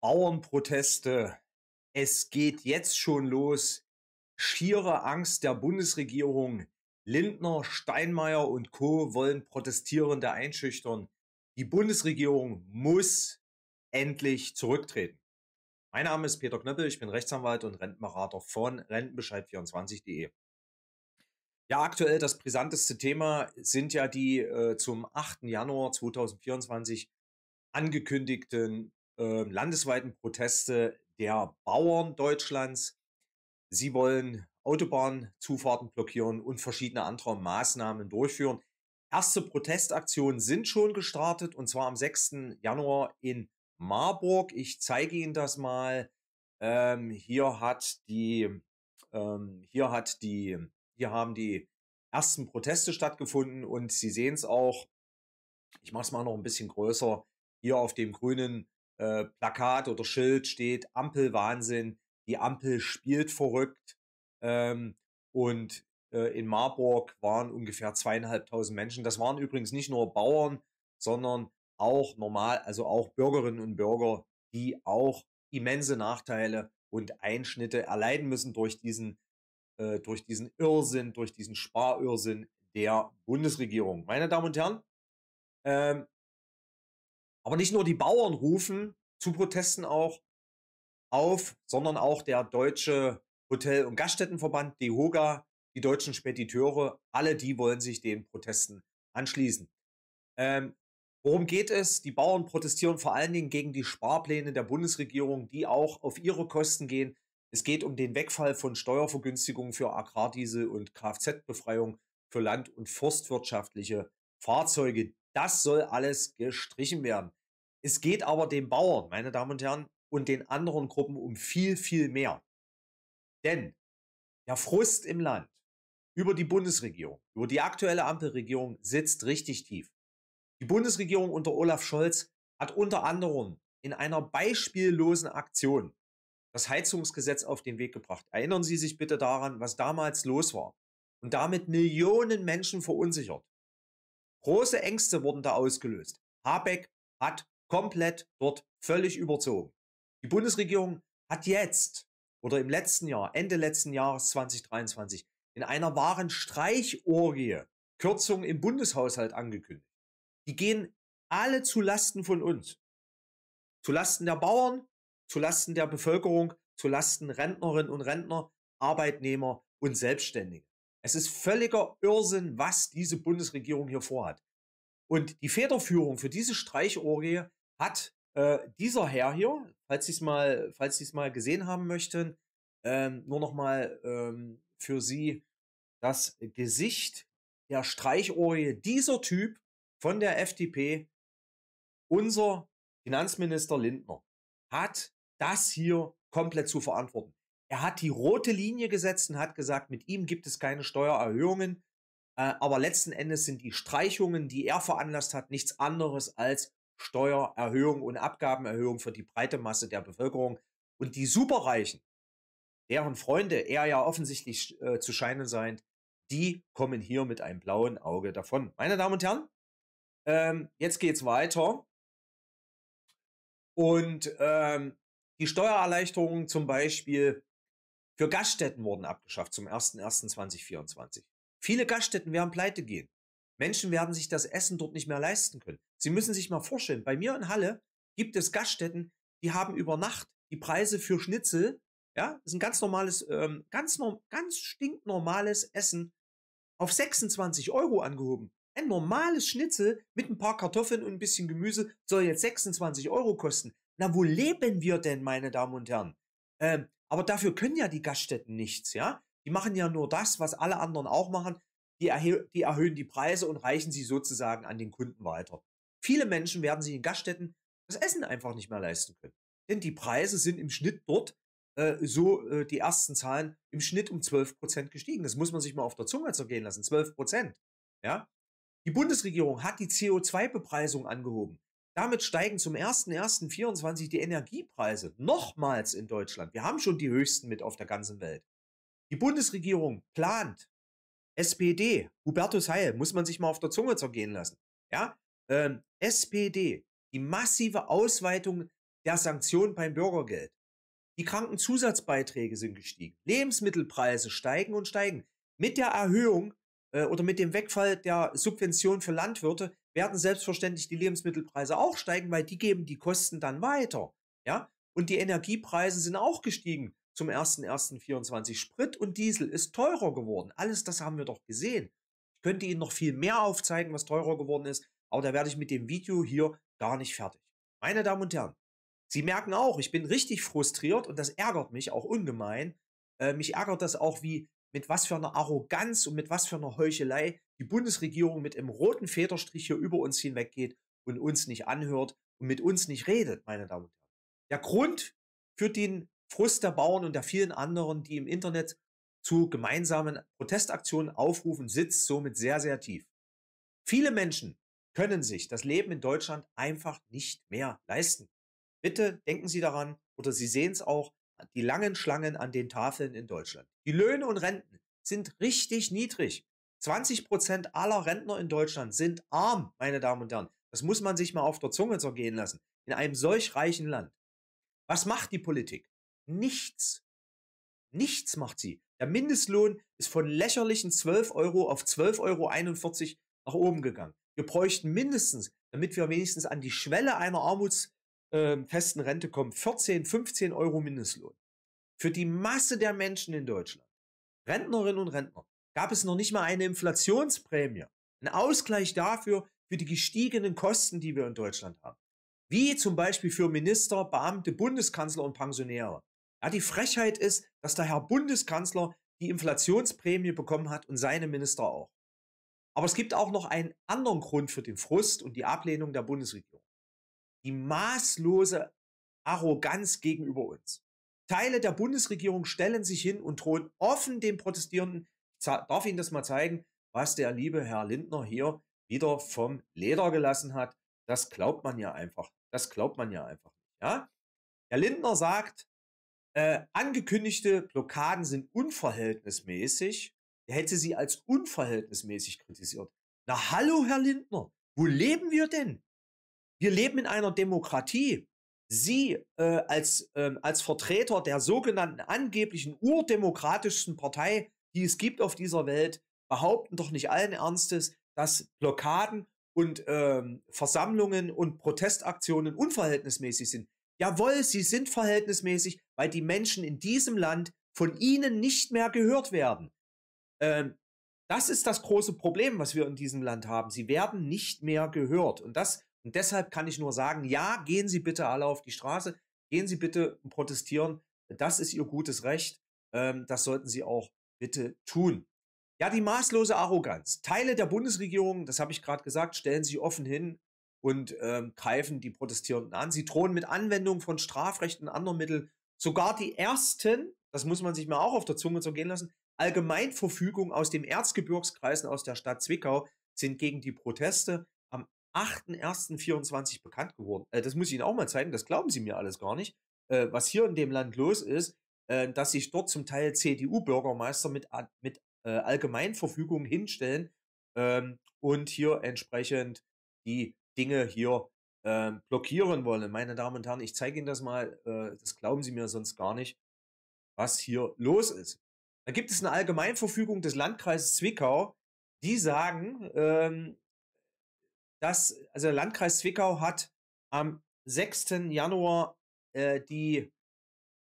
Bauernproteste. Es geht jetzt schon los. Schiere Angst der Bundesregierung. Lindner, Steinmeier und Co. wollen Protestierende einschüchtern. Die Bundesregierung muss endlich zurücktreten. Mein Name ist Peter Knöppel, ich bin Rechtsanwalt und Rentenberater von Rentenbescheid24.de. Ja, aktuell das brisanteste Thema sind ja die äh, zum 8. Januar 2024 angekündigten ähm, landesweiten Proteste der Bauern Deutschlands. Sie wollen Autobahnzufahrten blockieren und verschiedene andere Maßnahmen durchführen. Erste Protestaktionen sind schon gestartet und zwar am 6. Januar in Marburg. Ich zeige Ihnen das mal. Ähm, hier hat die, ähm, hier hat die, hier haben die ersten Proteste stattgefunden und Sie sehen es auch. Ich mache es mal noch ein bisschen größer. Hier auf dem grünen äh, Plakat oder Schild steht Ampelwahnsinn, die Ampel spielt verrückt. Ähm, und äh, in Marburg waren ungefähr zweieinhalbtausend Menschen. Das waren übrigens nicht nur Bauern, sondern auch normal, also auch Bürgerinnen und Bürger, die auch immense Nachteile und Einschnitte erleiden müssen durch diesen, äh, durch diesen Irrsinn, durch diesen Sparirrsinn der Bundesregierung. Meine Damen und Herren, ähm, aber nicht nur die Bauern rufen zu Protesten auch auf, sondern auch der deutsche Hotel- und Gaststättenverband die Hoga, die deutschen Spediteure, alle die wollen sich den Protesten anschließen. Ähm, worum geht es? Die Bauern protestieren vor allen Dingen gegen die Sparpläne der Bundesregierung, die auch auf ihre Kosten gehen. Es geht um den Wegfall von Steuervergünstigungen für Agrardiesel und Kfz-Befreiung für land- und forstwirtschaftliche Fahrzeuge. Das soll alles gestrichen werden. Es geht aber den Bauern, meine Damen und Herren, und den anderen Gruppen um viel, viel mehr. Denn der Frust im Land über die Bundesregierung, über die aktuelle Ampelregierung sitzt richtig tief. Die Bundesregierung unter Olaf Scholz hat unter anderem in einer beispiellosen Aktion das Heizungsgesetz auf den Weg gebracht. Erinnern Sie sich bitte daran, was damals los war und damit Millionen Menschen verunsichert. Große Ängste wurden da ausgelöst. Habeck hat komplett dort völlig überzogen. Die Bundesregierung hat jetzt oder im letzten Jahr, Ende letzten Jahres 2023, in einer wahren Streichorgie Kürzungen im Bundeshaushalt angekündigt. Die gehen alle zu Lasten von uns. Zu Lasten der Bauern, zu Lasten der Bevölkerung, zu Lasten Rentnerinnen und Rentner, Arbeitnehmer und Selbstständige. Es ist völliger Irrsinn, was diese Bundesregierung hier vorhat. Und die Federführung für diese Streichorgie hat äh, dieser Herr hier, falls Sie es mal, falls Sie es mal gesehen haben möchten, ähm, nur noch mal ähm, für Sie das Gesicht der Streichorgie. Dieser Typ von der FDP, unser Finanzminister Lindner, hat das hier komplett zu verantworten. Er hat die rote Linie gesetzt und hat gesagt, mit ihm gibt es keine Steuererhöhungen. Äh, aber letzten Endes sind die Streichungen, die er veranlasst hat, nichts anderes als Steuererhöhung und Abgabenerhöhung für die breite Masse der Bevölkerung. Und die Superreichen, deren Freunde er ja offensichtlich äh, zu scheinen scheint, die kommen hier mit einem blauen Auge davon. Meine Damen und Herren, ähm, jetzt geht's weiter. Und ähm, die Steuererleichterungen zum Beispiel für Gaststätten wurden abgeschafft zum 01.01.2024. Viele Gaststätten werden pleite gehen. Menschen werden sich das Essen dort nicht mehr leisten können. Sie müssen sich mal vorstellen, bei mir in Halle gibt es Gaststätten, die haben über Nacht die Preise für Schnitzel, ja, ist ein ganz normales, ähm, ganz, norm, ganz stinknormales Essen auf 26 Euro angehoben. Ein normales Schnitzel mit ein paar Kartoffeln und ein bisschen Gemüse soll jetzt 26 Euro kosten. Na, wo leben wir denn, meine Damen und Herren? Ähm, aber dafür können ja die Gaststätten nichts, ja? Die machen ja nur das, was alle anderen auch machen. Die, die erhöhen die Preise und reichen sie sozusagen an den Kunden weiter. Viele Menschen werden sich in Gaststätten das Essen einfach nicht mehr leisten können. Denn die Preise sind im Schnitt dort, äh, so äh, die ersten Zahlen, im Schnitt um 12 Prozent gestiegen. Das muss man sich mal auf der Zunge zergehen lassen. 12 Prozent. Ja? Die Bundesregierung hat die CO2-Bepreisung angehoben. Damit steigen zum 01.01.24 die Energiepreise nochmals in Deutschland. Wir haben schon die höchsten mit auf der ganzen Welt. Die Bundesregierung plant. SPD, Hubertus Heil, muss man sich mal auf der Zunge zergehen lassen. Ja, ähm, SPD, die massive Ausweitung der Sanktionen beim Bürgergeld. Die Krankenzusatzbeiträge sind gestiegen. Lebensmittelpreise steigen und steigen. Mit der Erhöhung äh, oder mit dem Wegfall der Subventionen für Landwirte werden selbstverständlich die Lebensmittelpreise auch steigen, weil die geben die Kosten dann weiter. Ja? Und die Energiepreise sind auch gestiegen zum 1.1.24. Sprit und Diesel ist teurer geworden. Alles das haben wir doch gesehen. Ich könnte Ihnen noch viel mehr aufzeigen, was teurer geworden ist, aber da werde ich mit dem Video hier gar nicht fertig. Meine Damen und Herren, Sie merken auch, ich bin richtig frustriert und das ärgert mich auch ungemein. Äh, mich ärgert das auch, wie mit was für einer Arroganz und mit was für einer Heuchelei die Bundesregierung mit einem roten Federstrich hier über uns hinweggeht und uns nicht anhört und mit uns nicht redet, meine Damen und Herren. Der Grund für den Frust der Bauern und der vielen anderen, die im Internet zu gemeinsamen Protestaktionen aufrufen, sitzt somit sehr, sehr tief. Viele Menschen können sich das Leben in Deutschland einfach nicht mehr leisten. Bitte denken Sie daran oder Sie sehen es auch, die langen Schlangen an den Tafeln in Deutschland. Die Löhne und Renten sind richtig niedrig. 20 Prozent aller Rentner in Deutschland sind arm, meine Damen und Herren. Das muss man sich mal auf der Zunge zergehen lassen. In einem solch reichen Land. Was macht die Politik? Nichts. Nichts macht sie. Der Mindestlohn ist von lächerlichen 12 Euro auf 12,41 Euro nach oben gegangen. Wir bräuchten mindestens, damit wir wenigstens an die Schwelle einer armutsfesten Rente kommen, 14, 15 Euro Mindestlohn für die Masse der Menschen in Deutschland, Rentnerinnen und Rentner, gab es noch nicht mal eine Inflationsprämie, ein Ausgleich dafür, für die gestiegenen Kosten, die wir in Deutschland haben. Wie zum Beispiel für Minister, Beamte, Bundeskanzler und Pensionäre. Ja, die Frechheit ist, dass der Herr Bundeskanzler die Inflationsprämie bekommen hat und seine Minister auch. Aber es gibt auch noch einen anderen Grund für den Frust und die Ablehnung der Bundesregierung. Die maßlose Arroganz gegenüber uns. Teile der Bundesregierung stellen sich hin und drohen offen den Protestierenden, Ich darf Ihnen das mal zeigen, was der liebe Herr Lindner hier wieder vom Leder gelassen hat. Das glaubt man ja einfach. Das glaubt man ja einfach Ja? Herr Lindner sagt, äh, angekündigte Blockaden sind unverhältnismäßig. Er hätte sie als unverhältnismäßig kritisiert. Na hallo, Herr Lindner, wo leben wir denn? Wir leben in einer Demokratie. Sie äh, als, äh, als Vertreter der sogenannten angeblichen urdemokratischsten Partei, die es gibt auf dieser Welt, behaupten doch nicht allen Ernstes, dass Blockaden und ähm, Versammlungen und Protestaktionen unverhältnismäßig sind. Jawohl, sie sind verhältnismäßig, weil die Menschen in diesem Land von ihnen nicht mehr gehört werden. Ähm, das ist das große Problem, was wir in diesem Land haben. Sie werden nicht mehr gehört. Und das und deshalb kann ich nur sagen, ja, gehen Sie bitte alle auf die Straße, gehen Sie bitte und protestieren. Das ist Ihr gutes Recht. Ähm, das sollten Sie auch bitte tun. Ja, die maßlose Arroganz. Teile der Bundesregierung, das habe ich gerade gesagt, stellen sich offen hin und ähm, greifen die Protestierenden an. Sie drohen mit Anwendung von Strafrechten und anderen Mitteln sogar die ersten, das muss man sich mal auch auf der Zunge zergehen lassen, Allgemeinverfügung aus dem Erzgebirgskreis und aus der Stadt Zwickau sind gegen die Proteste 8.1.24 bekannt geworden. Äh, das muss ich Ihnen auch mal zeigen, das glauben Sie mir alles gar nicht, äh, was hier in dem Land los ist, äh, dass sich dort zum Teil CDU-Bürgermeister mit, mit äh, Allgemeinverfügung hinstellen ähm, und hier entsprechend die Dinge hier ähm, blockieren wollen. Meine Damen und Herren, ich zeige Ihnen das mal, äh, das glauben Sie mir sonst gar nicht, was hier los ist. Da gibt es eine Allgemeinverfügung des Landkreises Zwickau, die sagen, ähm, dass, also der Landkreis Zwickau hat am 6. Januar äh, die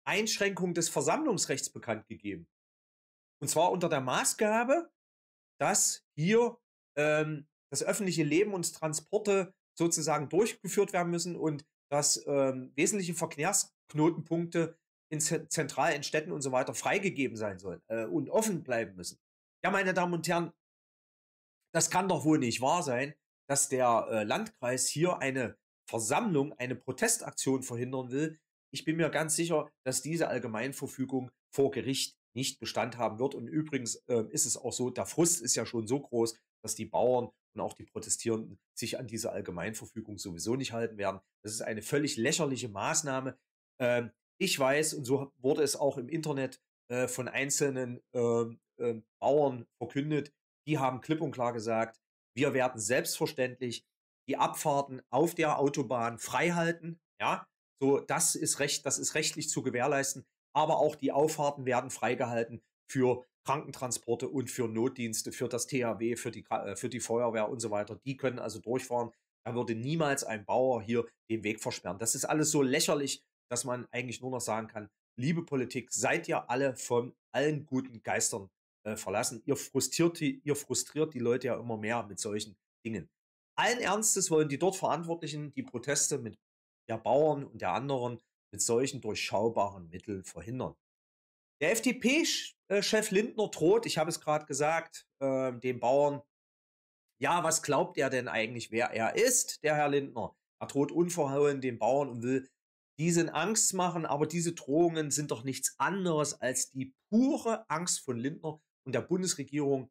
Einschränkung des Versammlungsrechts bekannt gegeben. Und zwar unter der Maßgabe, dass hier ähm, das öffentliche Leben und Transporte sozusagen durchgeführt werden müssen und dass ähm, wesentliche Verkehrsknotenpunkte in zentralen Städten und so weiter freigegeben sein sollen äh, und offen bleiben müssen. Ja, meine Damen und Herren, das kann doch wohl nicht wahr sein, dass der äh, Landkreis hier eine Versammlung, eine Protestaktion verhindern will. Ich bin mir ganz sicher, dass diese Allgemeinverfügung vor Gericht nicht Bestand haben wird. Und übrigens äh, ist es auch so, der Frust ist ja schon so groß, dass die Bauern und auch die Protestierenden sich an diese Allgemeinverfügung sowieso nicht halten werden. Das ist eine völlig lächerliche Maßnahme. Ähm, ich weiß, und so wurde es auch im Internet äh, von einzelnen ähm, ähm, Bauern verkündet, die haben klipp und klar gesagt, wir werden selbstverständlich die Abfahrten auf der Autobahn freihalten. Ja, so das ist recht, das ist rechtlich zu gewährleisten. Aber auch die Auffahrten werden freigehalten für Krankentransporte und für Notdienste, für das THW, für die, äh, für die Feuerwehr und so weiter. Die können also durchfahren. Da würde niemals ein Bauer hier den Weg versperren. Das ist alles so lächerlich, dass man eigentlich nur noch sagen kann, liebe Politik, seid ihr alle von allen guten Geistern äh, verlassen. Ihr frustriert, die, ihr frustriert die Leute ja immer mehr mit solchen Dingen. Allen Ernstes wollen die dort Verantwortlichen die Proteste mit der Bauern und der anderen mit solchen durchschaubaren Mitteln verhindern. Der FDP-Chef äh, Lindner droht, ich habe es gerade gesagt, äh, den Bauern, ja, was glaubt er denn eigentlich, wer er ist, der Herr Lindner? Er droht unverhohlen den Bauern und will diesen Angst machen, aber diese Drohungen sind doch nichts anderes als die pure Angst von Lindner, und der Bundesregierung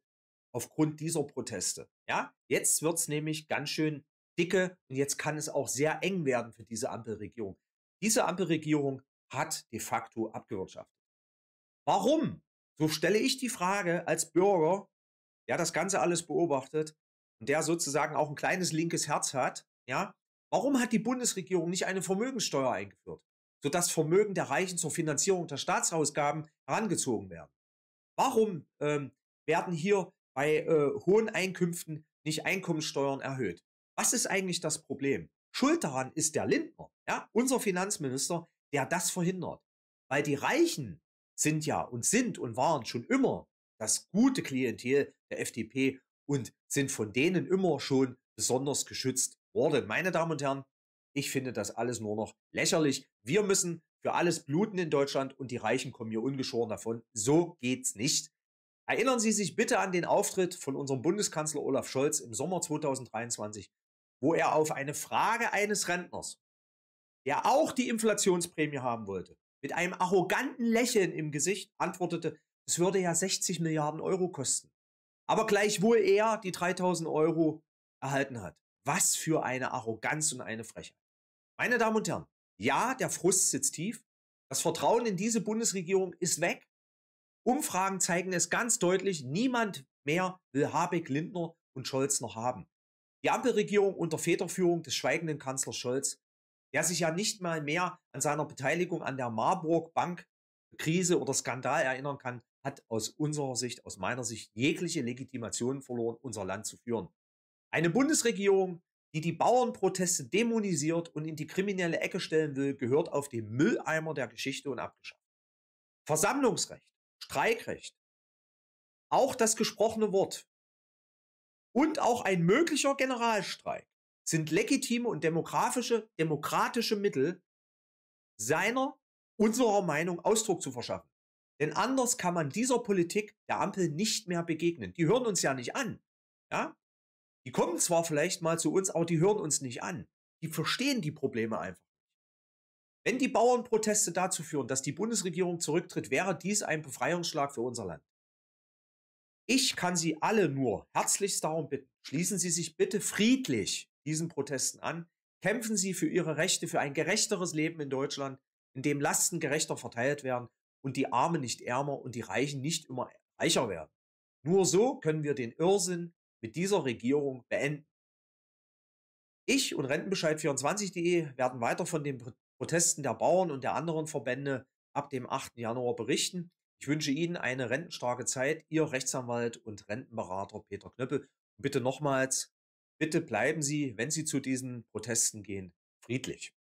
aufgrund dieser Proteste. Ja, jetzt es nämlich ganz schön dicke und jetzt kann es auch sehr eng werden für diese Ampelregierung. Diese Ampelregierung hat de facto abgewirtschaftet. Warum? So stelle ich die Frage als Bürger, der das Ganze alles beobachtet und der sozusagen auch ein kleines linkes Herz hat, ja, warum hat die Bundesregierung nicht eine Vermögenssteuer eingeführt, sodass Vermögen der Reichen zur Finanzierung der Staatsausgaben herangezogen werden? Warum ähm, werden hier bei äh, hohen Einkünften nicht Einkommensteuern erhöht? Was ist eigentlich das Problem? Schuld daran ist der Lindner, ja, unser Finanzminister, der das verhindert. Weil die Reichen sind ja und sind und waren schon immer das gute Klientel der FDP und sind von denen immer schon besonders geschützt worden. Meine Damen und Herren, ich finde das alles nur noch lächerlich. Wir müssen für alles bluten in Deutschland und die Reichen kommen hier ungeschoren davon. So geht's nicht. Erinnern Sie sich bitte an den Auftritt von unserem Bundeskanzler Olaf Scholz im Sommer 2023, wo er auf eine Frage eines Rentners, der auch die Inflationsprämie haben wollte, mit einem arroganten Lächeln im Gesicht antwortete, es würde ja 60 Milliarden Euro kosten. Aber gleichwohl er die 3000 Euro erhalten hat. Was für eine Arroganz und eine Frechheit. Meine Damen und Herren, ja, der Frust sitzt tief. Das Vertrauen in diese Bundesregierung ist weg. Umfragen zeigen es ganz deutlich, niemand mehr will Habeck, Lindner und Scholz noch haben. Die Ampelregierung unter Federführung des schweigenden Kanzlers Scholz, der sich ja nicht mal mehr an seiner Beteiligung an der Marburg Bank Krise oder Skandal erinnern kann, hat aus unserer Sicht, aus meiner Sicht jegliche Legitimation verloren, unser Land zu führen. Eine Bundesregierung, die die Bauernproteste dämonisiert und in die kriminelle Ecke stellen will, gehört auf den Mülleimer der Geschichte und abgeschafft. Versammlungsrecht, Streikrecht, auch das gesprochene Wort und auch ein möglicher Generalstreik sind legitime und demografische, demokratische Mittel, seiner, unserer Meinung Ausdruck zu verschaffen. Denn anders kann man dieser Politik der Ampel nicht mehr begegnen. Die hören uns ja nicht an. Ja? Die kommen zwar vielleicht mal zu uns, aber die hören uns nicht an. Die verstehen die Probleme einfach nicht. Wenn die Bauernproteste dazu führen, dass die Bundesregierung zurücktritt, wäre dies ein Befreiungsschlag für unser Land. Ich kann Sie alle nur herzlichst darum bitten, schließen Sie sich bitte friedlich diesen Protesten an, kämpfen Sie für Ihre Rechte, für ein gerechteres Leben in Deutschland, in dem Lasten gerechter verteilt werden und die Armen nicht ärmer und die Reichen nicht immer reicher werden. Nur so können wir den Irrsinn mit dieser Regierung beenden. Ich und Rentenbescheid24.de werden weiter von den Protesten der Bauern und der anderen Verbände ab dem 8. Januar berichten. Ich wünsche Ihnen eine rentenstarke Zeit, Ihr Rechtsanwalt und Rentenberater Peter Knöppel. Und bitte nochmals, bitte bleiben Sie, wenn Sie zu diesen Protesten gehen, friedlich.